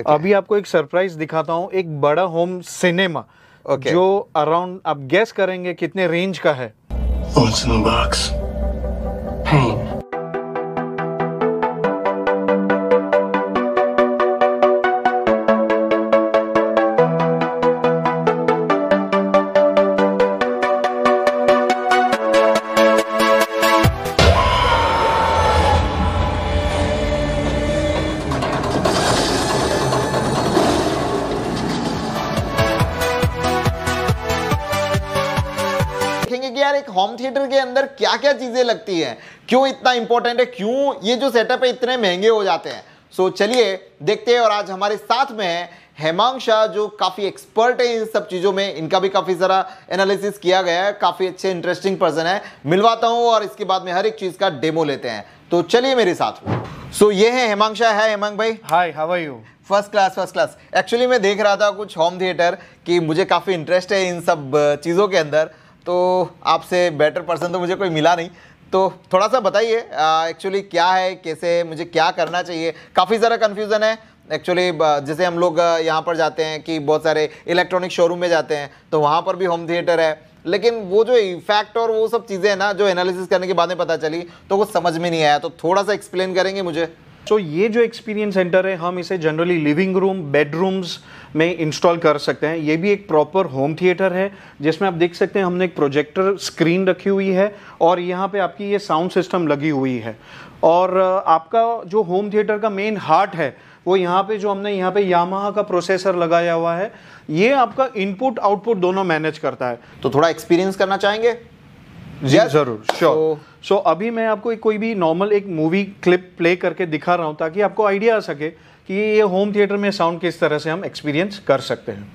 okay. अभी आपको एक सरप्राइज दिखाता हूँ एक बड़ा होम सिनेमा okay. जो अराउंड आप गैस करेंगे कितने रेंज का है in the box? Pain. अंदर क्या क्या चीज़ें लगती है क्यों इतना इंपॉर्टेंट है क्यों ये जो सेटअप है इतने महंगे हो जाते हैं सो so, चलिए देखते हैं और आज हमारे साथ में है हेमांग शाह जो काफ़ी एक्सपर्ट है इन सब चीज़ों में इनका भी काफ़ी सारा एनालिसिस किया गया है काफ़ी अच्छे इंटरेस्टिंग पर्सन है मिलवाता हूं और इसके बाद में हर एक चीज़ का डेमो लेते हैं तो चलिए मेरे साथ सो so, ये है हेमांग शाह है हेमांग भाई hi how are you first class first class actually मैं देख रहा था कुछ होम थिएटर कि मुझे काफ़ी इंटरेस्ट है इन सब चीज़ों के अंदर तो आपसे बेटर पर्सन तो मुझे कोई मिला नहीं तो थोड़ा सा बताइए एक्चुअली क्या है कैसे मुझे क्या करना चाहिए काफ़ी ज़रा कन्फ्यूज़न है एक्चुअली जैसे हम लोग यहाँ पर जाते हैं कि बहुत सारे इलेक्ट्रॉनिक शोरूम में जाते हैं तो वहाँ पर भी होम थिएटर है लेकिन वो जो इफेक्ट और वो सब चीज़ें हैं ना जो एनालिसिस करने के बाद में पता चली तो वो समझ में नहीं आया तो थोड़ा सा एक्सप्लेन करेंगे मुझे सो so, ये जो एक्सपीरियंस सेंटर है हम इसे जनरली लिविंग रूम बेडरूम्स में इंस्टॉल कर सकते हैं ये भी एक प्रॉपर होम थिएटर है जिसमें आप देख सकते हैं हमने एक प्रोजेक्टर स्क्रीन रखी हुई है और यहाँ पे आपकी ये साउंड सिस्टम लगी हुई है और आपका जो होम थिएटर का मेन हार्ट है वो यहाँ पे जो हमने यहाँ पे यामाहा का प्रोसेसर लगाया हुआ है ये आपका इनपुट आउटपुट दोनों मैनेज करता है तो थोड़ा एक्सपीरियंस करना चाहेंगे जी जरूर श्योर तो सो so, अभी मैं आपको एक कोई भी नॉर्मल एक मूवी क्लिप प्ले करके दिखा रहा हूँ ताकि आपको आइडिया आ सके कि ये होम थिएटर में साउंड किस तरह से हम एक्सपीरियंस कर सकते हैं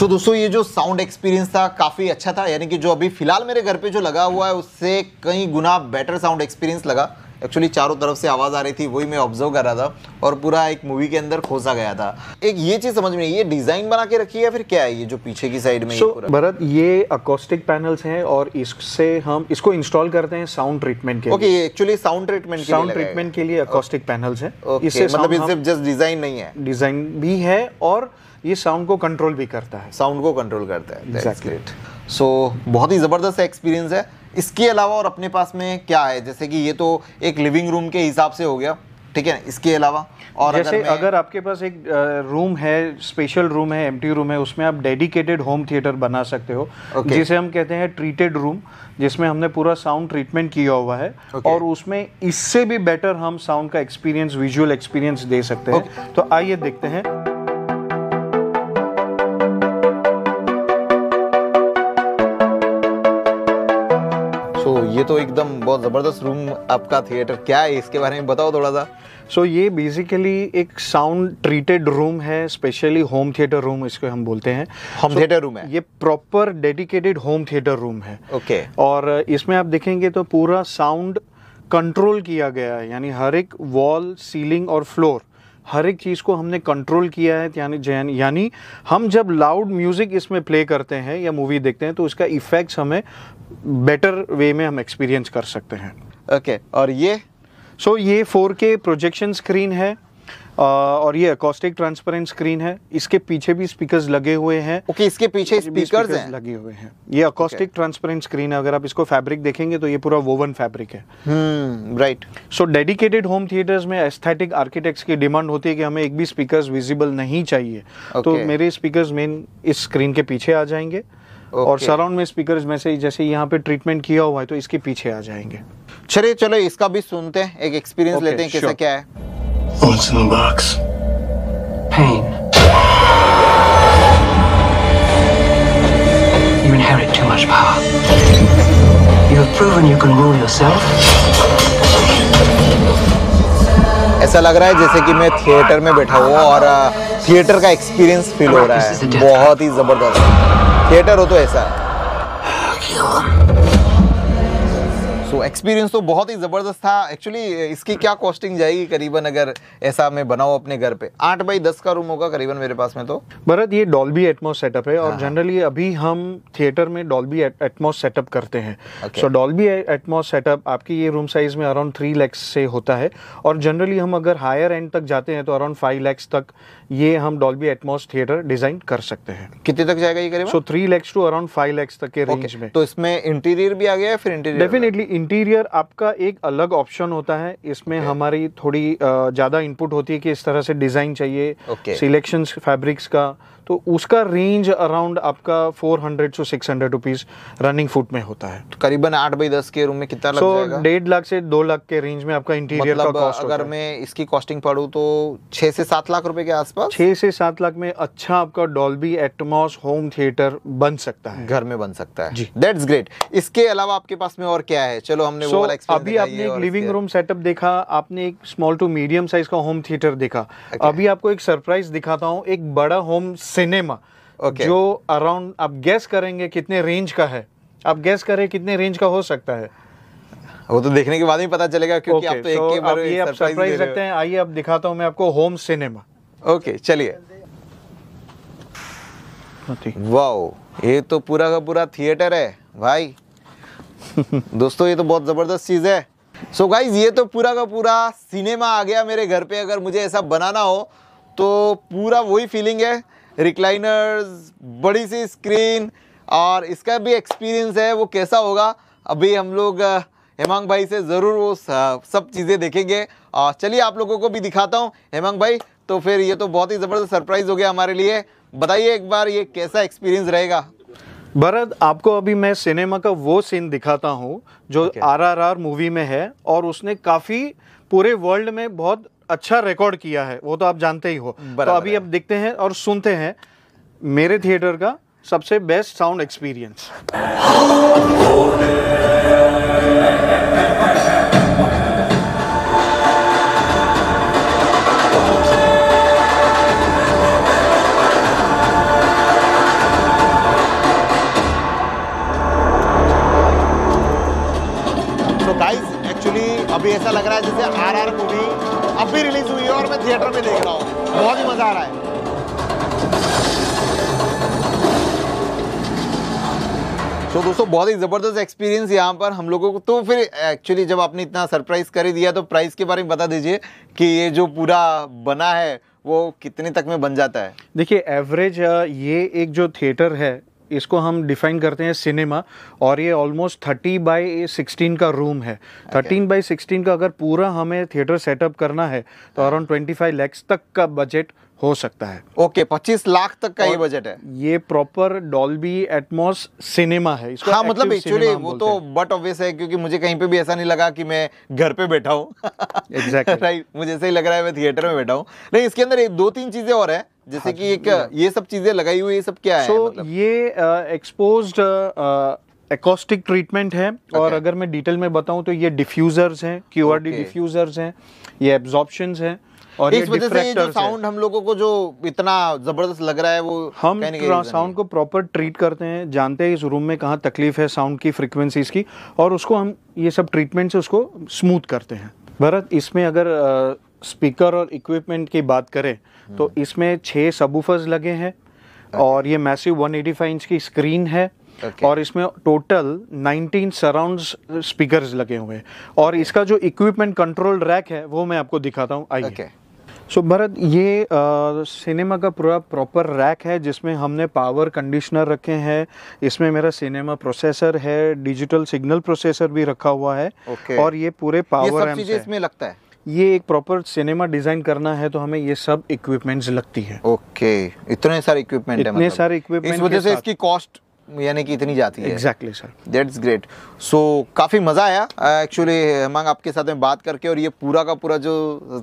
सो so, दोस्तों ये जो साउंड एक्सपीरियंस था काफ़ी अच्छा था यानी कि जो अभी फ़िलहाल मेरे घर पे जो लगा हुआ है उससे कई गुना बेटर साउंड एक्सपीरियंस लगा एक्चुअली चारों तरफ से आवाज़ आ रही थी वही मैं ऑब्जर्व कर रहा था और पूरा एक मूवी के अंदर खोसा गया था एक ये चीज़ समझ में ये डिज़ाइन बना के रखी है फिर क्या है ये जो पीछे की साइड में so, भरत ये अकोस्टिक पैनल्स हैं और इससे हम इसको इंस्टॉल करते हैं साउंड ट्रीटमेंट के okay okay, actually sound treatment sound treatment के लिए अकोस्टिक पैनल्स हैं इससे मतलब ये सिर्फ जस्ट डिज़ाइन नहीं है डिज़ाइन भी है और ये साउंड को कंट्रोल भी करता है साउंड को कंट्रोल करता है सो exactly. so, बहुत ही ज़बरदस्त एक्सपीरियंस है इसके अलावा और अपने पास में क्या है जैसे कि ये तो एक लिविंग रूम के हिसाब से हो गया ठीक है इसके अलावा और जैसे अगर, अगर आपके पास एक रूम है स्पेशल रूम है एम्प्टी रूम है उसमें आप डेडिकेटेड होम थिएटर बना सकते हो okay. जिसे हम कहते हैं ट्रीटेड रूम जिसमें हमने पूरा साउंड ट्रीटमेंट किया हुआ है okay. और उसमें इससे भी बेटर हम साउंड का एक्सपीरियंस विजुअल एक्सपीरियंस दे सकते हैं okay. तो आइए देखते हैं ये तो एकदम बहुत ज़बरदस्त रूम आपका थिएटर क्या है इसके बारे में बताओ थोड़ा सा सो so, ये बेसिकली एक साउंड ट्रीटेड रूम है स्पेशली होम थिएटर रूम इसको हम बोलते हैं होम थिएटर रूम है ये proper dedicated home theatre room है ओके okay. और इसमें आप देखेंगे तो पूरा साउंड कंट्रोल किया गया है यानी हर एक वॉल सीलिंग और फ्लोर हर एक चीज़ को हमने कंट्रोल किया है यानी यानी हम जब लाउड म्यूज़िक इसमें प्ले करते हैं या मूवी देखते हैं तो इसका इफ़ेक्ट्स हमें बेटर वे में हम एक्सपीरियंस कर सकते हैं ओके okay, और ये सो so, ये 4K प्रोजेक्शन स्क्रीन है और ये अकोस्टिक ट्रांसपेरेंट स्क्रीन है इसके पीछे भी स्पीकर्स लगे हुए हैं ओके इसके पीछे स्पीकर्स हैं लगे हुए हैं ये अकोस्टिक ट्रांसपेरेंट स्क्रीन है अगर आप इसको फैब्रिक देखेंगे तो ये पूरा वोवन फैब्रिक है right so dedicated home theatres में एस्थेटिक आर्किटेक्ट्स की डिमांड होती है कि हमें एक भी स्पीकर विजिबल नहीं चाहिए तो okay. तो मेरे स्पीकर मेन इस स्क्रीन के पीछे आ जाएंगे Okay. और सराउंड में स्पीकर्स में से जैसे यहाँ पे ट्रीटमेंट किया हुआ है तो इसके पीछे आ जाएंगे चलिए चलो इसका भी सुनते हैं एक एक्सपीरियंस okay, लेते हैं कैसा sure. क्या है What's in the box? Pain. You inherit too much power. You have proven you can rule yourself. ऐसा लग रहा है जैसे कि मैं थिएटर में बैठा हुआ और थिएटर का एक्सपीरियंस फील हो रहा है बहुत ही जबरदस्त थिएटर हो तो ऐसा है सो so, एक्सपीरियंस तो बहुत ही ज़बरदस्त था एक्चुअली इसकी क्या कॉस्टिंग जाएगी करीबन अगर ऐसा मैं बनाऊँ अपने घर पे आठ बाई दस का रूम होगा करीबन मेरे पास में तो भरत ये डॉल्बी एटमोस सेटअप है और जनरली हाँ। अभी हम थिएटर में डॉल्बी एटमोस सेटअप करते हैं सो डॉल्बी एटमोस सेटअप आपकी ये रूम साइज में अराउंड थ्री लैक्स से होता है और जनरली हम अगर हायर एंड तक जाते हैं तो अराउंड फाइव लैक्स तक ये हम डॉल्बी एटमोस थिएटर डिजाइन कर सकते हैं कितने तक जाएगा ये करीबन so three lakhs to around five lakhs तक के रेंज में तो इसमें इंटीरियर भी आ गया है फिर इंटीरियर डेफिनेटली इंटीरियर आपका एक अलग ऑप्शन होता है इसमें okay. हमारी थोड़ी ज़्यादा इनपुट होती है कि इस तरह से डिज़ाइन चाहिए सिलेक्शन okay. फैब्रिक्स का तो उसका रेंज अराउंड आपका 400 टू 600 हंड्रेड रनिंग फुट में होता है तो करीबन आठ बाई दस के रूम में कितना so, जाएगा डेढ़ लाख से दो लाख के रेंज में आपका इंटीरियर मतलब का कॉस्ट अगर मैं इसकी कॉस्टिंग पढ़ू तो छह से सात लाख रुपए के आसपास छह से सात लाख में अच्छा आपका डॉल्बी एटमोस होम थिएटर बन सकता है घर में बन सकता है जी दैट्स ग्रेट इसके अलावा आपके पास में और क्या है चलो हमने वो वाला अभी आपने एक लिविंग रूम सेटअप देखा आपने एक स्मॉल टू मीडियम साइज का होम थिएटर देखा अभी आपको एक सरप्राइज दिखाता हूँ एक बड़ा होम सिनेमा okay. जो अराउंड आप गैस करेंगे कितने रेंज का है आप गैस करें कितने रेंज का हो सकता है वो तो देखने के बाद ही पता चलेगा क्योंकि okay, आप तो एक so के बारे ये आप सरप्राइज रखते हैं आइए अब दिखाता हूं मैं आपको होम सिनेमा ओके चलिए वाओ ये तो पूरा का पूरा थिएटर है भाई दोस्तों ये तो बहुत ज़बरदस्त चीज़ है सो so गाइज ये तो पूरा का पूरा सिनेमा आ गया मेरे घर पे अगर मुझे ऐसा बनाना हो तो पूरा वही फीलिंग है रिक्लाइनर्स बड़ी सी स्क्रीन और इसका भी एक्सपीरियंस है वो कैसा होगा अभी हम लोग हेमंग भाई से ज़रूर वो सब चीज़ें देखेंगे और चलिए आप लोगों को भी दिखाता हूँ हेमंग भाई तो फिर ये तो बहुत ही ज़बरदस्त सरप्राइज़ हो गया हमारे लिए बताइए एक बार ये कैसा एक्सपीरियंस रहेगा भरत आपको अभी मैं सिनेमा का वो सीन दिखाता हूँ जो आरआरआर okay. मूवी में है और उसने काफ़ी पूरे वर्ल्ड में बहुत अच्छा रिकॉर्ड किया है वो तो आप जानते ही हो तो अभी अब देखते हैं और सुनते हैं मेरे थिएटर का सबसे बेस्ट साउंड एक्सपीरियंस तो गाइस एक्चुअली अभी ऐसा लग रहा है जैसे आर आर मूवी अभी रिलीज हुई है और मैं थिएटर में देख रहा हूँ बहुत ही मज़ा आ रहा है तो so, दोस्तों बहुत ही ज़बरदस्त एक्सपीरियंस यहाँ पर हम लोगों को तो फिर एक्चुअली जब आपने इतना सरप्राइज़ कर ही दिया तो प्राइस के बारे में बता दीजिए कि ये जो पूरा बना है वो कितने तक में बन जाता है देखिए एवरेज ये एक जो थिएटर है इसको हम डिफाइन करते हैं सिनेमा और ये ऑलमोस्ट थर्टी बाई सिक्सटीन का रूम है थर्टीन बाई सिक्सटीन का अगर पूरा हमें थिएटर सेटअप करना है तो अराउंड ट्वेंटी फाइव लैक्स तक का बजट हो सकता है ओके okay, 25 लाख तक का ये बजट है ये प्रॉपर डॉल्बी एटमोस सिनेमा है इसको हाँ मतलब एक्चुअली वो तो बट ऑब्वियस है क्योंकि मुझे कहीं पे भी ऐसा नहीं लगा कि मैं घर पे बैठा हूँ exactly. राइट मुझे ऐसा ही लग रहा है मैं थिएटर में बैठा हूँ नहीं इसके अंदर एक दो तीन चीज़ें और है जैसे हाँ, कि एक ये सब चीज़ें लगाई हुई ये सब क्या है so, मतलब? ये एक्सपोज एकॉस्टिक ट्रीटमेंट है okay. और अगर मैं डिटेल में बताऊं तो ये डिफ्यूज़र्स हैं क्यू आर डी डिफ्यूज़र्स हैं ये एब्जॉर्प्शंस हैं और इस वजह से ये जो साउंड हम लोगों को जो इतना जबरदस्त लग रहा है वो हम साउंड को प्रॉपर ट्रीट करते हैं जानते हैं इस रूम में कहाँ तकलीफ है साउंड की फ्रिक्वेंसीज की और उसको हम ये सब ट्रीटमेंट से उसको स्मूथ करते हैं भरत इसमें अगर स्पीकर और इक्विपमेंट की बात करें तो हम्म। इसमें छः सबूफर्स लगे हैं और ये मैसिव 185 इंच की स्क्रीन है Okay. और इसमें टोटल 19 सराउंड स्पीकर्स लगे हुए हैं और okay. इसका जो इक्विपमेंट कंट्रोल रैक है वो मैं आपको दिखाता हूँ आइए okay. सो so, भरत ये आ, सिनेमा का पूरा प्रॉपर रैक है जिसमें हमने पावर कंडीशनर रखे हैं इसमें मेरा सिनेमा प्रोसेसर है डिजिटल सिग्नल प्रोसेसर भी रखा हुआ है okay. और ये पूरे पावर ये सब चीजें इसमें लगता है ये एक प्रॉपर सिनेमा डिजाइन करना है तो हमें ये सब इक्विपमेंट्स लगती है ओके okay. इतने सारे इक्विपमेंट इतने मतलब। सारे इक्विपमेंट इस वजह से इसकी कॉस्ट यानी कि इतनी जाती है exactly sir that's great so काफ़ी मज़ा आया एक्चुअली हेमंग आपके साथ में बात करके और ये पूरा का पूरा जो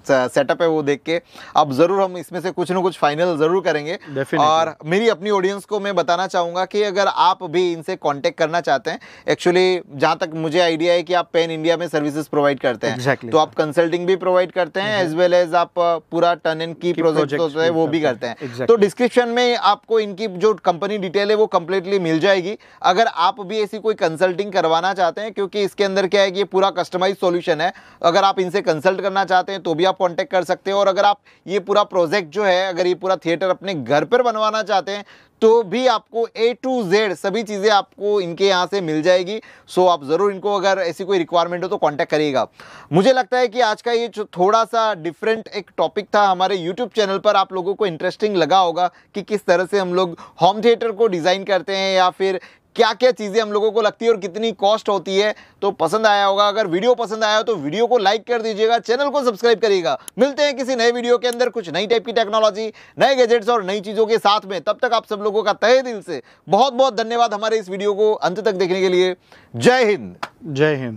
सेटअप है वो देख के अब ज़रूर हम इसमें से कुछ ना कुछ फाइनल ज़रूर करेंगे Definitely. और मेरी अपनी ऑडियंस को मैं बताना चाहूँगा कि अगर आप भी इनसे कॉन्टेक्ट करना चाहते हैं एक्चुअली जहाँ तक मुझे आइडिया है कि आप पेन इंडिया में सर्विसेज प्रोवाइड करते हैं exactly. तो आप कंसल्टिंग भी प्रोवाइड करते हैं एज वेल एज आप uh, पूरा टर्न एंड की प्रोजेक्ट होता है वो भी करते हैं तो डिस्क्रिप्शन में आपको इनकी जो कंपनी डिटेल है वो कम्प्लीटली मिल मिल जाएगी अगर आप भी ऐसी कोई कंसल्टिंग करवाना चाहते हैं क्योंकि इसके अंदर क्या है कि ये पूरा कस्टमाइज सॉल्यूशन है अगर आप इनसे कंसल्ट करना चाहते हैं तो भी आप कॉन्टेक्ट कर सकते हैं और अगर आप ये पूरा प्रोजेक्ट जो है अगर ये पूरा थिएटर अपने घर पर बनवाना चाहते हैं तो भी आपको ए टू जेड सभी चीज़ें आपको इनके यहाँ से मिल जाएगी सो आप ज़रूर इनको अगर ऐसी कोई रिक्वायरमेंट हो तो कांटेक्ट करिएगा मुझे लगता है कि आज का ये थोड़ा सा डिफरेंट एक टॉपिक था हमारे यूट्यूब चैनल पर आप लोगों को इंटरेस्टिंग लगा होगा कि किस तरह से हम लोग होम थिएटर को डिज़ाइन करते हैं या फिर क्या क्या चीज़ें हम लोगों को लगती है और कितनी कॉस्ट होती है तो पसंद आया होगा अगर वीडियो पसंद आया हो तो वीडियो को लाइक कर दीजिएगा चैनल को सब्सक्राइब करिएगा मिलते हैं किसी नए वीडियो के अंदर कुछ नई टाइप की टेक्नोलॉजी नए गैजेट्स और नई चीज़ों के साथ में तब तक आप सब लोगों का तहे दिल से बहुत बहुत धन्यवाद हमारे इस वीडियो को अंत तक देखने के लिए जय हिंद जय हिंद